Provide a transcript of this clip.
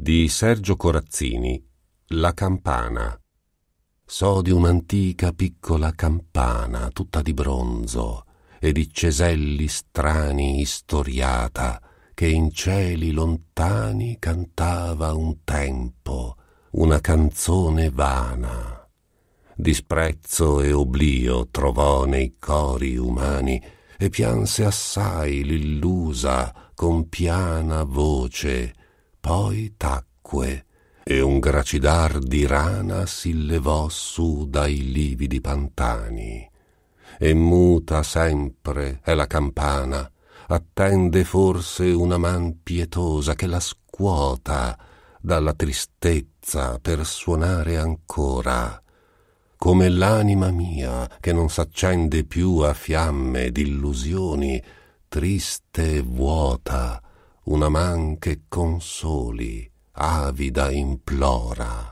di Sergio Corazzini La campana. So di un'antica piccola campana tutta di bronzo e di ceselli strani istoriata che in cieli lontani cantava un tempo una canzone vana. Disprezzo e oblio trovò nei cori umani e pianse assai l'illusa con piana voce poi tacque e un gracidar di rana si levò su dai lividi pantani e muta sempre è la campana attende forse una man pietosa che la scuota dalla tristezza per suonare ancora come l'anima mia che non s'accende più a fiamme d'illusioni triste e vuota una man che consoli, avida implora.